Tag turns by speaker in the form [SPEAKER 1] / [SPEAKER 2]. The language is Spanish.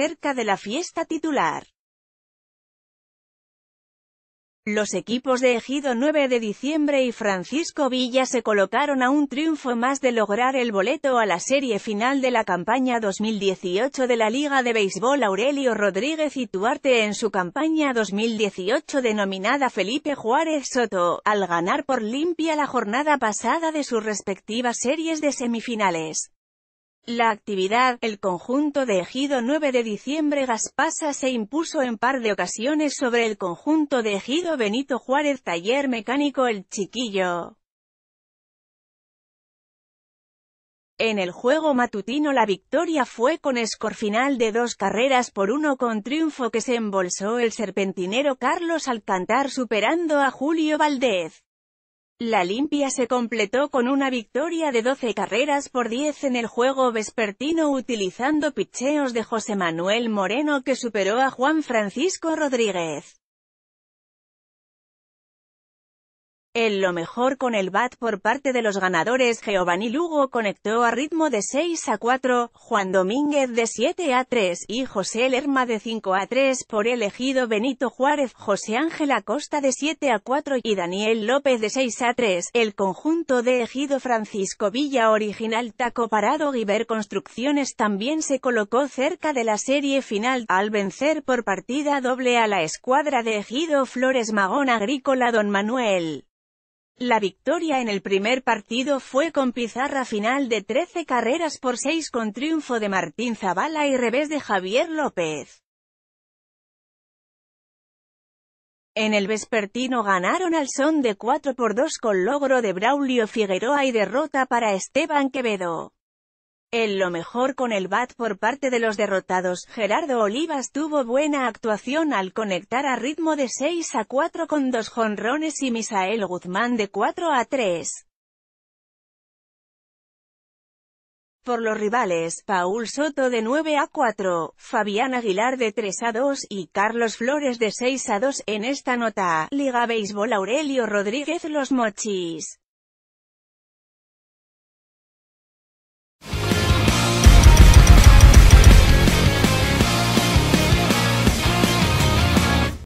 [SPEAKER 1] cerca de la fiesta titular. Los equipos de Ejido 9 de diciembre y Francisco Villa se colocaron a un triunfo más de lograr el boleto a la serie final de la campaña 2018 de la Liga de Béisbol Aurelio Rodríguez y Tuarte en su campaña 2018 denominada Felipe Juárez Soto, al ganar por limpia la jornada pasada de sus respectivas series de semifinales. La actividad, el conjunto de Ejido 9 de diciembre Gaspasa se impuso en par de ocasiones sobre el conjunto de Ejido Benito Juárez Taller Mecánico El Chiquillo. En el juego matutino la victoria fue con score final de dos carreras por uno con triunfo que se embolsó el serpentinero Carlos Alcantar superando a Julio Valdez. La limpia se completó con una victoria de 12 carreras por 10 en el juego vespertino utilizando picheos de José Manuel Moreno que superó a Juan Francisco Rodríguez. El lo mejor con el bat por parte de los ganadores Giovanni Lugo conectó a ritmo de 6 a 4, Juan Domínguez de 7 a 3 y José Lerma de 5 a 3 por elegido Benito Juárez, José Ángel Acosta de 7 a 4 y Daniel López de 6 a 3. El conjunto de ejido Francisco Villa original Taco Parado Guiber Construcciones también se colocó cerca de la serie final, al vencer por partida doble a la escuadra de ejido Flores Magón Agrícola Don Manuel. La victoria en el primer partido fue con pizarra final de 13 carreras por 6 con triunfo de Martín Zavala y revés de Javier López. En el vespertino ganaron al son de 4 por 2 con logro de Braulio Figueroa y derrota para Esteban Quevedo. En lo mejor con el bat por parte de los derrotados, Gerardo Olivas tuvo buena actuación al conectar a ritmo de 6 a 4 con dos jonrones y Misael Guzmán de 4 a 3. Por los rivales, Paul Soto de 9 a 4, Fabián Aguilar de 3 a 2 y Carlos Flores de 6 a 2. En esta nota, Liga Béisbol Aurelio Rodríguez Los Mochis.